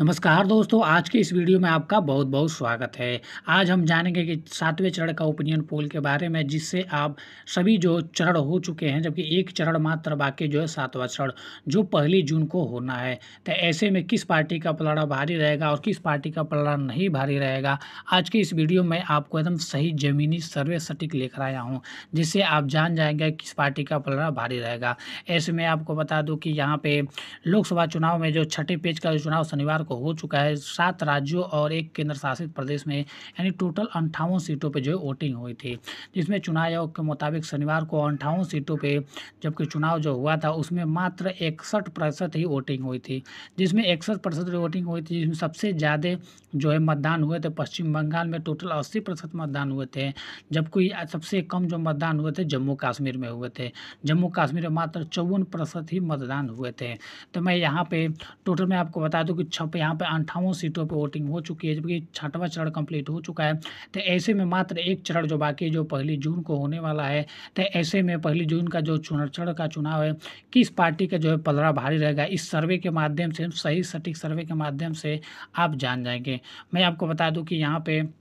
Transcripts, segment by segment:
नमस्कार दोस्तों आज के इस वीडियो में आपका बहुत बहुत स्वागत है आज हम जानेंगे कि सातवें चरण का ओपिनियन पोल के बारे में जिससे आप सभी जो चरण हो चुके हैं जबकि एक चरण मात्र बाकी जो है सातवां चरण जो पहली जून को होना है तो ऐसे में किस पार्टी का पलड़ा भारी रहेगा और किस पार्टी का पलड़ा नहीं भारी रहेगा आज के इस वीडियो में आपको एकदम सही जमीनी सर्वे सटीक लेकर आया हूँ जिससे आप जान जाएंगे किस पार्टी का पलड़ा भारी रहेगा ऐसे में आपको बता दूँ कि यहाँ पर लोकसभा चुनाव में जो छठे पेज का जो चुनाव शनिवार को हो चुका है सात राज्यों और एक केंद्र शासित प्रदेश में यानी टोटल अंठावन सीटों पर जो है वोटिंग हुई थी जिसमें चुनाव आयोग के मुताबिक शनिवार को अंठावन सीटों पर जबकि चुनाव जो हुआ था उसमें मात्र इकसठ प्रतिशत ही वोटिंग हुई थी जिसमें इकसठ प्रतिशत वोटिंग हुई थी जिसमें सबसे ज़्यादा जो है मतदान हुए थे पश्चिम बंगाल में टोटल अस्सी प्रतिशत मतदान हुए थे जबकि सबसे कम जो मतदान हुए थे जम्मू कश्मीर में हुए थे जम्मू कश्मीर में मात्र चौवन प्रतिशत ही मतदान हुए थे तो मैं यहाँ पे टोटल मैं आपको बता दूँ कि छप पे यहाँ पे अंठावन सीटों पर वोटिंग हो चुकी है जबकि छठवां चरण कंप्लीट हो चुका है तो ऐसे में मात्र एक चरण जो बाकी है जो पहली जून को होने वाला है तो ऐसे में पहली जून का जो चुनाव का चुनाव है किस पार्टी का जो है पलड़ा भारी रहेगा इस सर्वे के माध्यम से सही सटीक सर्वे के माध्यम से आप जान जाएंगे मैं आपको बता दूँ कि यहाँ पर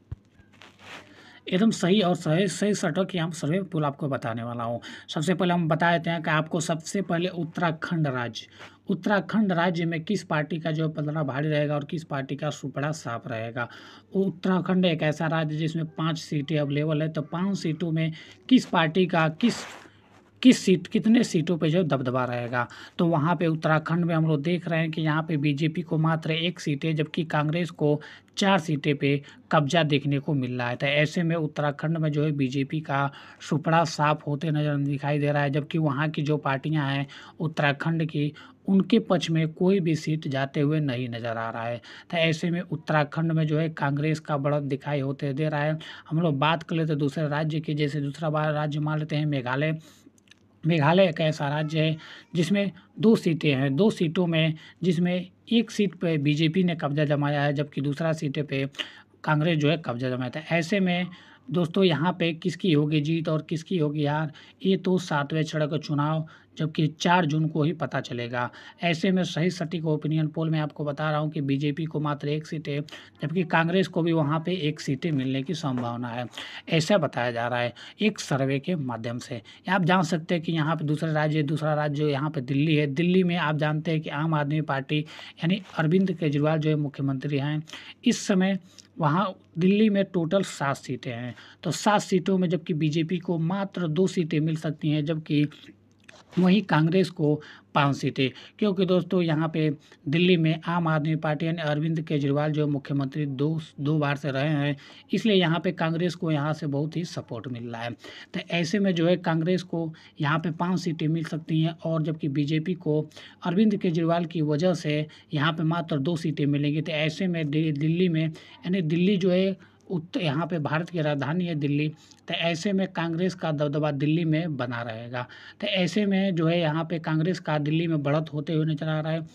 एकदम सही और सही सही सटक हम सर्वे पुल आपको बताने वाला हूँ सबसे पहले हम बता देते हैं कि आपको सबसे पहले उत्तराखंड राज्य उत्तराखंड राज्य में किस पार्टी का जो है पलड़ा भारी रहेगा और किस पार्टी का सुपड़ा साफ रहेगा उत्तराखंड एक ऐसा राज्य जिसमें पाँच सीटें अवेलेबल है तो पाँच सीटों में किस पार्टी का किस किस सीट कितने सीटों पे जो दबदबा रहेगा तो वहाँ पे उत्तराखंड में हम लोग देख रहे हैं कि यहाँ पे बीजेपी को मात्र एक सीट है जबकि कांग्रेस को चार सीटें पे कब्जा देखने को मिल रहा है तो ऐसे में उत्तराखंड में जो है बीजेपी का सुपड़ा साफ होते नज़र दिखाई दे रहा है जबकि वहाँ की जो पार्टियाँ हैं उत्तराखंड की उनके पक्ष में कोई भी सीट जाते हुए नहीं नज़र आ रहा है तो ऐसे में उत्तराखंड में जो है कांग्रेस का बढ़त दिखाई होते दे रहा है हम लोग बात कर लेते दूसरे राज्य की जैसे दूसरा बार राज्य मान लेते हैं मेघालय मेघालय एक ऐसा राज्य है जिसमें दो सीटें हैं दो सीटों में जिसमें एक सीट पर बीजेपी ने कब्जा जमाया है जबकि दूसरा सीटें पे कांग्रेस जो है कब्जा जमाया था तो ऐसे में दोस्तों यहाँ पे किसकी होगी जीत और किसकी होगी हार ये तो सातवें चरण का चुनाव जबकि चार जून को ही पता चलेगा ऐसे में सही सटीक ओपिनियन पोल में आपको बता रहा हूँ कि बीजेपी को मात्र एक सीट है जबकि कांग्रेस को भी वहाँ पे एक सीटें मिलने की संभावना है ऐसा बताया जा रहा है एक सर्वे के माध्यम से आप जान सकते हैं कि यहाँ पर दूसरा राज्य दूसरा राज्य यहाँ पर दिल्ली है दिल्ली में आप जानते हैं कि आम आदमी पार्टी यानी अरविंद केजरीवाल जो है मुख्यमंत्री हैं इस समय वहाँ दिल्ली में टोटल सात सीटें हैं तो सात सीटों में जबकि बीजेपी को मात्र दो सीटें मिल सकती हैं जबकि वहीं कांग्रेस को पाँच सीटें क्योंकि दोस्तों यहाँ पे दिल्ली में आम आदमी पार्टी यानी अरविंद केजरीवाल जो मुख्यमंत्री दो दो बार से रहे हैं इसलिए यहाँ पे कांग्रेस को यहाँ से बहुत ही सपोर्ट मिल रहा है तो ऐसे में जो है कांग्रेस को यहाँ पे पाँच सीटें मिल सकती हैं और जबकि बीजेपी को अरविंद केजरीवाल की वजह से यहाँ पर मात्र दो सीटें मिलेंगी तो ऐसे में दिल्ली में यानी दिल्ली जो है उत्तर यहाँ पे भारत की राजधानी है दिल्ली तो ऐसे में कांग्रेस का दबदबा दिल्ली में बना रहेगा तो ऐसे में जो है यहाँ पे कांग्रेस का दिल्ली में बढ़त होते हुए नजर आ रहा है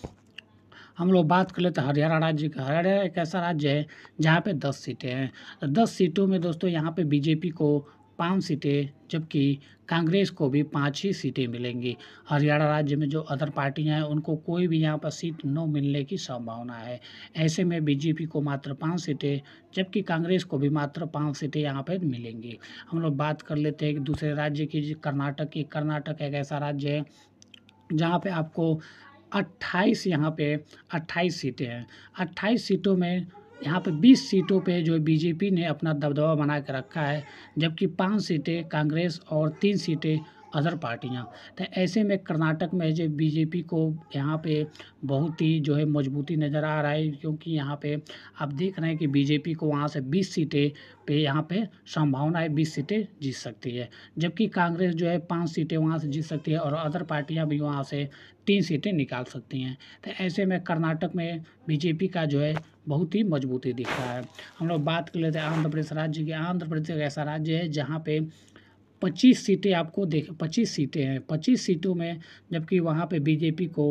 हम लोग बात कर लेते हैं हरियाणा राज्य का हरियाणा एक ऐसा राज्य है जहाँ पे दस सीटें हैं तो दस सीटों में दोस्तों यहाँ पे बीजेपी को पाँच सीटें जबकि कांग्रेस को भी पाँच ही सीटें मिलेंगी हरियाणा राज्य में जो अदर पार्टियां हैं उनको कोई भी यहाँ पर सीट न मिलने की संभावना है ऐसे में बीजेपी को मात्र पाँच सीटें जबकि कांग्रेस को भी मात्र पाँच सीटें यहाँ पर मिलेंगी हम लोग बात कर लेते हैं कि दूसरे राज्य की कर्नाटक की कर्नाटक एक ऐसा राज्य है जहाँ पर आपको अट्ठाईस यहाँ पे अट्ठाईस सीटें हैं अट्ठाईस सीटों में यहाँ पर 20 सीटों पे जो बीजेपी ने अपना दबदबा बना के रखा है जबकि पाँच सीटें कांग्रेस और तीन सीटें अदर पार्टियाँ तो ऐसे में कर्नाटक में जो बीजेपी को यहाँ पे बहुत ही जो है मजबूती नज़र आ रहा है क्योंकि यहाँ पे आप देख रहे हैं कि बीजेपी को वहाँ से बीस सीटें पे यहाँ पे संभावना है बीस सीटें जीत सकती है जबकि कांग्रेस जो है पाँच सीटें वहाँ से जीत सकती है और अदर पार्टियाँ भी वहाँ से तीन सीटें निकाल सकती हैं तो ऐसे में कर्नाटक में बीजेपी का जो है बहुत ही मजबूती दिख रहा है हम लोग बात कर लेते हैं आंध्र प्रदेश राज्य की आंध्र प्रदेश एक ऐसा राज्य है जहाँ पे पच्चीस सीटें आपको देख पच्चीस सीटें हैं पच्चीस सीटों में जबकि वहाँ पे बीजेपी को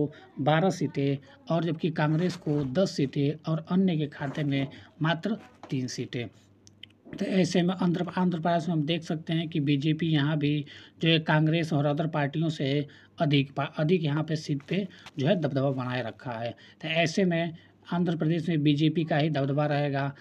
बारह सीटें और जबकि कांग्रेस को दस सीटें और अन्य के खाते में मात्र तीन सीटें तो ऐसे में आंध्र आंध्र प्रदेश में हम देख सकते हैं कि बीजेपी यहाँ भी जो है कांग्रेस और अदर पार्टियों से अधिक अधिक यहाँ पे सीट पे जो है दबदबा बनाए रखा है तो ऐसे में आंध्र प्रदेश में बीजेपी का ही दबदबा रहेगा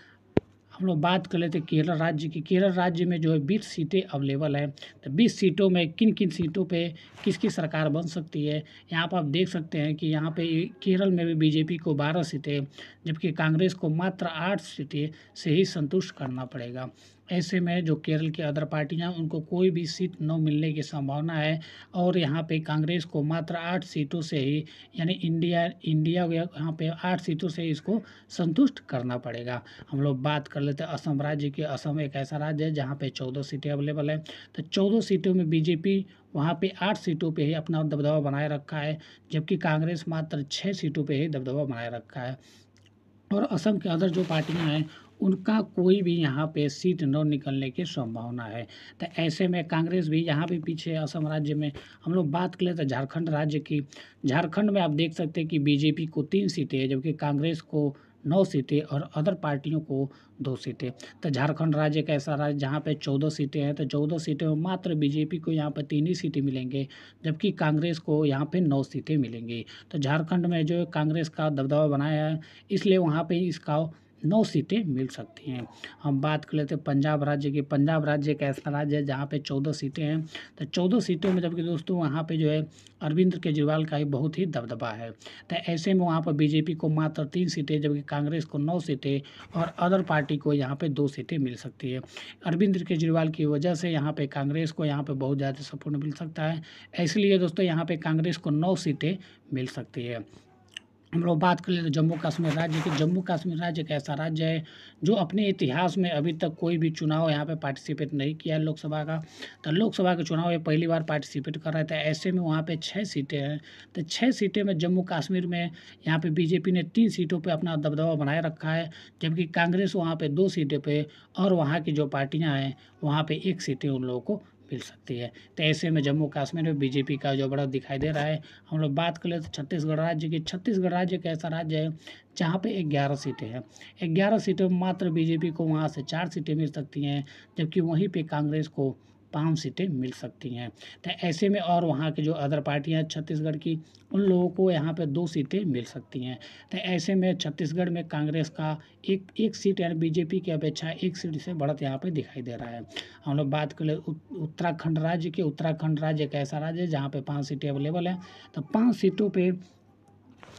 हम लोग बात कर लेते केरल राज्य की केरल राज्य में जो है बीस सीटें अवेलेबल हैं तो बीस सीटों में किन किन सीटों पे किसकी सरकार बन सकती है यहाँ पर आप देख सकते हैं कि यहाँ पे केरल में भी बीजेपी को बारह सीटें जबकि कांग्रेस को मात्र आठ सीटें से ही संतुष्ट करना पड़ेगा ऐसे में जो केरल की अदर पार्टियां उनको कोई भी सीट न मिलने की संभावना है और यहाँ पे कांग्रेस को मात्र आठ सीटों से ही यानी इंडिया इंडिया यहाँ पे आठ सीटों से इसको संतुष्ट करना पड़ेगा हम लोग बात कर लेते हैं असम राज्य की असम एक ऐसा राज्य है जहाँ पे चौदह सीटें अवेलेबल है तो चौदह सीटों में बीजेपी वहाँ पे आठ सीटों पे ही अपना दबदबा बनाए रखा है जबकि कांग्रेस मात्र छः सीटों पे ही दबदबा बनाए रखा है और असम के अदर जो पार्टियाँ हैं उनका कोई भी यहाँ पे सीट न निकलने की संभावना है तो ऐसे में कांग्रेस भी यहाँ भी पीछे असम राज्य में हम लोग बात करें तो झारखंड राज्य की झारखंड में आप देख सकते हैं कि बीजेपी को तीन सीटें जबकि कांग्रेस को नौ सीटें और अदर पार्टियों को दो सीटें तो झारखंड राज्य एक ऐसा राज्य जहाँ पे चौदह सीटें हैं तो चौदह सीटें में मात्र बीजेपी को यहाँ पर तीन ही सीटें मिलेंगे जबकि कांग्रेस को यहाँ पे नौ सीटें मिलेंगी तो झारखंड में जो कांग्रेस का दबदबा बनाया है इसलिए वहाँ पे इसका नौ सीटें मिल सकती हैं हम बात कर लेते हैं पंजाब राज्य की पंजाब राज्य एक ऐसा राज्य है जहाँ पे चौदह सीटें हैं तो चौदह सीटों में जबकि दोस्तों वहाँ पे जो है अरविंद केजरीवाल का ही बहुत ही दबदबा है तो ऐसे में वहाँ पर बीजेपी को मात्र तीन सीटें जबकि कांग्रेस को नौ सीटें और अदर पार्टी को यहाँ पर दो सीटें मिल सकती है अरविंद केजरीवाल की वजह से यहाँ पर कांग्रेस को यहाँ पर बहुत ज़्यादा सपोर्ट मिल सकता है इसलिए दोस्तों यहाँ पर कांग्रेस को नौ सीटें मिल सकती है हम लोग बात कर ले तो जम्मू कश्मीर राज्य की जम्मू कश्मीर राज्य एक ऐसा राज्य है जो अपने इतिहास में अभी तक कोई भी चुनाव यहाँ पे पार्टिसिपेट नहीं किया है लोकसभा का तो लोकसभा के चुनाव ये पहली बार पार्टिसिपेट कर रहे थे ऐसे में वहाँ पे छः सीटें हैं तो छः सीटें में जम्मू कश्मीर में यहाँ पर बीजेपी ने तीन सीटों पर अपना दबदबा बनाए रखा है जबकि कांग्रेस वहाँ पर दो सीटें पर और वहाँ की जो पार्टियाँ हैं वहाँ पर एक सीटें उन लोगों को मिल सकती है तो ऐसे में जम्मू कश्मीर में बीजेपी का जो बड़ा दिखाई दे रहा है हम लोग बात कर ले तो छत्तीसगढ़ राज्य की छत्तीसगढ़ राज्य एक ऐसा राज्य है जहाँ पे ग्यारह सीटें हैं ग्यारह सीटों में मात्र बीजेपी को वहाँ से चार सीटें मिल सकती हैं जबकि वहीं पे कांग्रेस को पाँच सीटें मिल सकती हैं तो ऐसे में और वहाँ के जो अदर पार्टियाँ छत्तीसगढ़ की उन लोगों को यहाँ पर दो सीटें मिल सकती हैं तो ऐसे में छत्तीसगढ़ में कांग्रेस का एक एक सीट यानी बीजेपी की अपेक्षा एक सीट से बढ़त यहाँ पर दिखाई दे रहा है हम लोग बात कर ले उत्तराखंड राज्य के उत्तराखंड राज्य एक ऐसा राज्य है जहाँ पर पाँच सीटें अवेलेबल हैं तो पाँच सीटों पर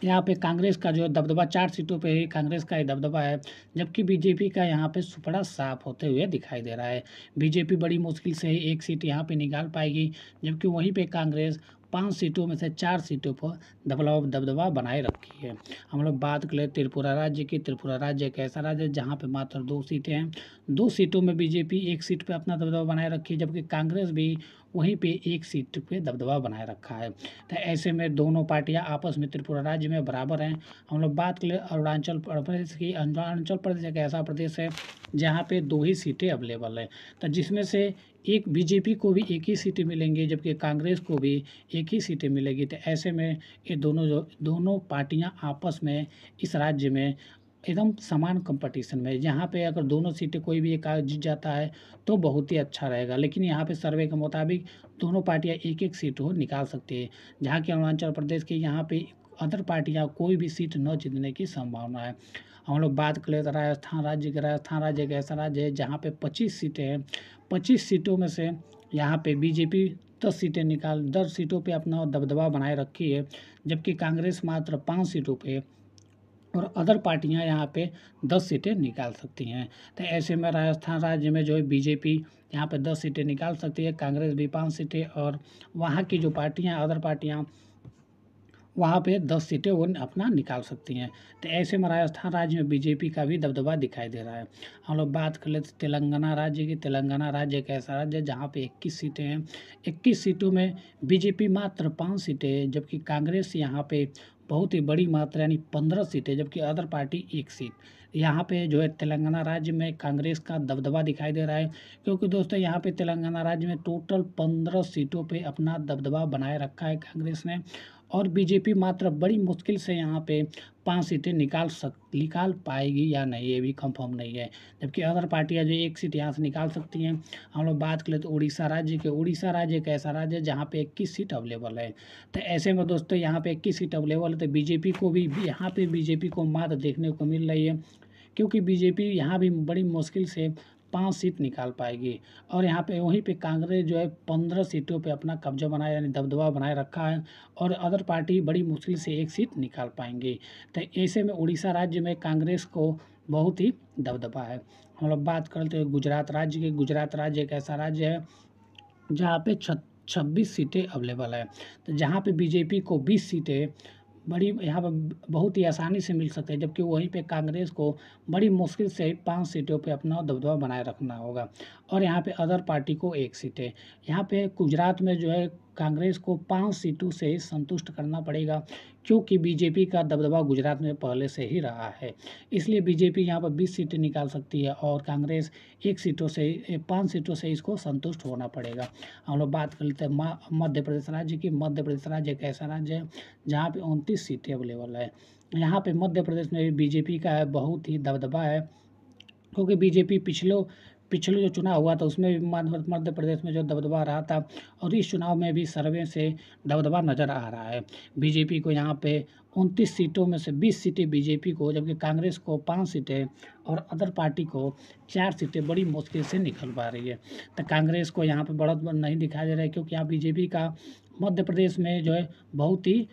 यहाँ पे कांग्रेस का जो है दबदबा चार सीटों पे ही कांग्रेस का ही दबदबा है जबकि बीजेपी का यहाँ पे सुपड़ा साफ होते हुए दिखाई दे रहा है बीजेपी बड़ी मुश्किल से ही एक सीट यहाँ पे निकाल पाएगी जबकि वहीं पे कांग्रेस पाँच सीटों में से चार सीटों पर दबलाव दबदबा बनाए रखी है हम लोग बात करें त्रिपुरा राज्य की त्रिपुरा राज्य एक ऐसा राज्य है जहाँ पर मात्र दो सीटें हैं दो सीटों में बीजेपी एक सीट पर अपना दबदबा बनाए रखी है जबकि कांग्रेस भी वहीं पे एक सीट पे दबदबा बनाए रखा है तो ऐसे में दोनों पार्टियां आपस में त्रिपुरा राज्य में बराबर हैं हम लोग बात करें अरुणाचल प्रदेश की अरुणाचल प्रदेश एक ऐसा प्रदेश है जहाँ पे दो ही सीटें अवेलेबल हैं तो जिसमें से एक बीजेपी को भी एक ही सीटें मिलेंगी जबकि कांग्रेस को भी एक ही सीटें मिलेगी तो ऐसे में ये दोनों जो दोनों पार्टियां आपस में इस राज्य में एकदम समान कंपटीशन में यहाँ पे अगर दोनों सीटें कोई भी एक जीत जाता है तो बहुत ही अच्छा रहेगा लेकिन यहाँ पे सर्वे के मुताबिक दोनों पार्टियाँ एक एक सीट हो निकाल सकती है जहाँ की अरुणाचल प्रदेश के यहाँ पे अदर पार्टियाँ कोई भी सीट न जीतने की संभावना है हम लोग बात करें तो राजस्थान राज्य के राजस्थान राज्य एक ऐसा राज्य है जहाँ पर पच्चीस सीटें हैं पच्चीस सीटों में से यहाँ पर बीजेपी दस सीटें निकाल दस सीटों पर अपना दबदबा बनाए रखी है जबकि कांग्रेस मात्र पाँच सीटों पर और अदर पार्टियाँ यहाँ पे दस सीटें निकाल सकती हैं तो ऐसे में राजस्थान राज्य में जो है बीजेपी यहाँ पे दस सीटें निकाल सकती है कांग्रेस भी पाँच सीटें और वहाँ की जो पार्टियाँ अदर पार्टियाँ वहाँ पे दस सीटें वो अपना निकाल सकती हैं तो ऐसे में राजस्थान राज्य में बीजेपी का भी दबदबा दिखाई दे रहा है हम लोग बात कर लेते तो तेलंगाना राज्य की तेलंगाना राज्य एक ऐसा राज्य है जहाँ पर इक्कीस सीटें हैं इक्कीस सीटों में बीजेपी मात्र पाँच सीटें हैं जबकि कांग्रेस यहाँ पर बहुत ही बड़ी मात्रा यानी पंद्रह सीटें जबकि अदर पार्टी एक सीट यहाँ पे जो है तेलंगाना राज्य में कांग्रेस का दबदबा दिखाई दे रहा है क्योंकि दोस्तों यहाँ पे तेलंगाना राज्य में टोटल पंद्रह सीटों पे अपना दबदबा बनाए रखा है कांग्रेस ने और बीजेपी मात्र बड़ी मुश्किल से यहाँ पे पाँच सीटें निकाल सक निकाल पाएगी या नहीं ये भी कंफर्म नहीं है जबकि अदर पार्टियाँ जो एक सीट यहाँ से निकाल सकती हैं हम लोग बात करें तो उड़ीसा राज्य के उड़ीसा राज्य एक ऐसा राज्य है जहाँ पे इक्कीस सीट अवेलेबल है तो ऐसे में दोस्तों यहाँ पे इक्कीस सीट अवेलेबल है तो बीजेपी को भी यहाँ पे बीजेपी को मात देखने को मिल रही है क्योंकि बीजेपी यहाँ भी बड़ी मुश्किल से पाँच सीट निकाल पाएगी और यहाँ पे वहीं पे कांग्रेस जो है पंद्रह सीटों पे अपना कब्जा बनाया यानी दबदबा बनाए रखा है और अदर पार्टी बड़ी मुश्किल से एक सीट निकाल पाएंगी तो ऐसे में उड़ीसा राज्य में कांग्रेस को बहुत ही दबदबा है हम लोग बात करते हैं गुजरात राज्य की गुजरात राज्य एक ऐसा राज्य है जहाँ पे छब्बीस सीटें अवेलेबल है तो जहाँ पे बीजेपी को बीस सीटें बड़ी यहाँ पर बहुत ही आसानी से मिल सकते हैं जबकि वहीं पे कांग्रेस को बड़ी मुश्किल से पांच सीटों पे अपना दबदबा बनाए रखना होगा और यहाँ पे अदर पार्टी को एक सीट है यहाँ पे गुजरात में जो है कांग्रेस को पांच सीटों से संतुष्ट करना पड़ेगा क्योंकि बीजेपी का दबदबा गुजरात में पहले से ही रहा है इसलिए बीजेपी यहाँ पर बीस सीटें निकाल सकती है और कांग्रेस एक सीटों से पाँच सीटों से इसको संतुष्ट होना पड़ेगा हम लोग बात कर लेते हैं मध्य प्रदेश राज्य की मध्य प्रदेश राज्य एक ऐसा राज्य है जहाँ पर उनतीस सीटें अवेलेबल है यहाँ पे मध्य प्रदेश में भी बीजेपी का बहुत ही दबदबा है क्योंकि बीजेपी पिछले पिछले जो चुनाव हुआ था उसमें भी मध्य प्रदेश में जो दबदबा रहा था और इस चुनाव में भी सर्वे से दबदबा नज़र आ रहा है बीजेपी को यहाँ पे उनतीस सीटों में से बीस सीटें बीजेपी को जबकि कांग्रेस को पाँच सीटें और अदर पार्टी को चार सीटें बड़ी मुश्किल से निकल पा रही है तो कांग्रेस को यहाँ पर बढ़त नहीं दिखाई दे रहा है क्योंकि यहाँ बीजेपी का मध्य प्रदेश में जो है बहुत ही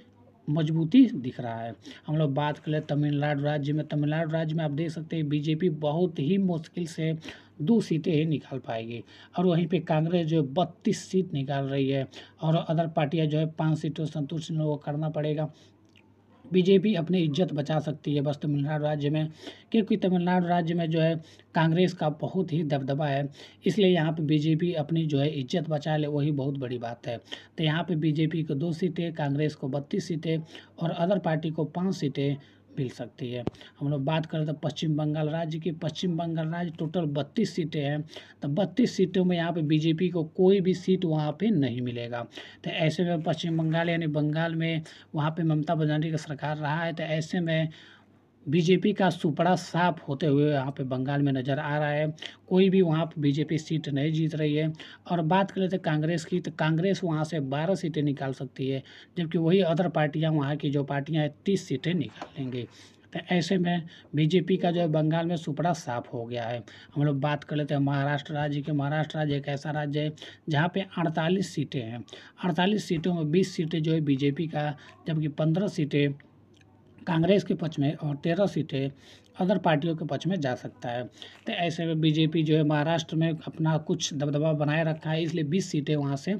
मजबूती दिख रहा है हम लोग बात कर ले तमिलनाडु राज्य में तमिलनाडु राज्य में आप देख सकते हैं बीजेपी बहुत ही मुश्किल से दो सीटें ही निकाल पाएगी और वहीं पे कांग्रेस जो है बत्तीस सीट निकाल रही है और अदर पार्टियां जो है पाँच सीटों संतुष्ट इन लोगों को करना पड़ेगा बीजेपी अपनी इज्जत बचा सकती है बस तमिलनाडु राज्य में क्योंकि तमिलनाडु राज्य में जो है कांग्रेस का बहुत ही दबदबा है इसलिए यहाँ पे बीजेपी अपनी जो है इज्जत बचा ले वही बहुत बड़ी बात है तो यहाँ पे बीजेपी को दो सीटें कांग्रेस को बत्तीस सीटें और अदर पार्टी को पाँच सीटें मिल सकती है हम लोग बात करें तो पश्चिम बंगाल राज्य की पश्चिम बंगाल राज्य टोटल बत्तीस सीटें हैं तो बत्तीस सीटों में यहाँ पे बीजेपी को कोई भी सीट वहाँ पे नहीं मिलेगा तो ऐसे में पश्चिम बंगाल यानी बंगाल में वहाँ पे ममता बनर्जी का सरकार रहा है तो ऐसे में बीजेपी का सुपड़ा साफ होते हुए यहाँ पे बंगाल में नज़र आ रहा है कोई भी वहाँ पर बीजेपी सीट नहीं जीत रही है और बात कर लेते तो कांग्रेस की तो कांग्रेस वहाँ से बारह सीटें निकाल सकती है जबकि वही अदर पार्टियाँ वहाँ की जो पार्टियाँ हैं तीस सीटें लेंगे तो ऐसे में बीजेपी का जो है बंगाल में सुपड़ा साफ हो गया है हम लोग बात कर लेते हैं महाराष्ट्र राज्य के महाराष्ट्र राज्य एक ऐसा राज्य है जहाँ पे 48 सीटें हैं 48 सीटों में 20 सीटें जो है बीजेपी का जबकि 15 सीटें कांग्रेस के पक्ष में और तेरह सीटें अदर पार्टियों के पक्ष में जा सकता है तो ऐसे में बीजेपी जो है महाराष्ट्र में अपना कुछ दबदबा बनाए रखा है इसलिए बीस सीटें वहाँ से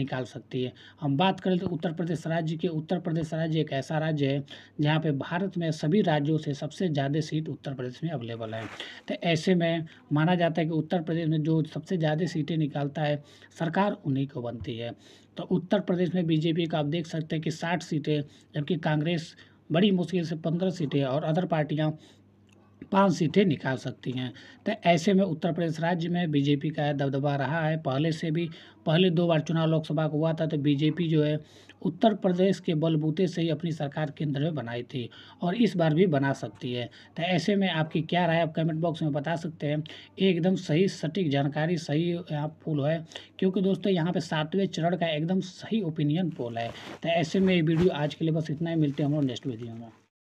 निकाल सकती है हम बात करें तो उत्तर प्रदेश राज्य के उत्तर प्रदेश राज्य एक ऐसा राज्य है जहाँ पे भारत में सभी राज्यों से सबसे ज़्यादा सीट उत्तर प्रदेश में अवेलेबल है तो ऐसे में माना जाता है कि उत्तर प्रदेश में जो सबसे ज़्यादा सीटें निकालता है सरकार उन्हीं को बनती है तो उत्तर प्रदेश में बीजेपी का आप देख सकते हैं कि साठ सीटें जबकि कांग्रेस बड़ी मुश्किल से पंद्रह सीटें और अदर पार्टियाँ पाँच सीटें निकाल सकती हैं तो ऐसे में उत्तर प्रदेश राज्य में बीजेपी का दबदबा रहा है पहले से भी पहले दो बार चुनाव लोकसभा का हुआ था तो बीजेपी जो है उत्तर प्रदेश के बलबूते से ही अपनी सरकार केंद्र में बनाई थी और इस बार भी बना सकती है तो ऐसे में आपकी क्या राय आप कमेंट बॉक्स में बता सकते हैं एकदम सही सटीक जानकारी सही आप पोल है क्योंकि दोस्तों यहाँ पे सातवें चरण का एकदम सही ओपिनियन पोल है तो ऐसे में ये वीडियो आज के लिए बस इतना ही मिलते हैं हम लोग नेक्स्ट वीडियो में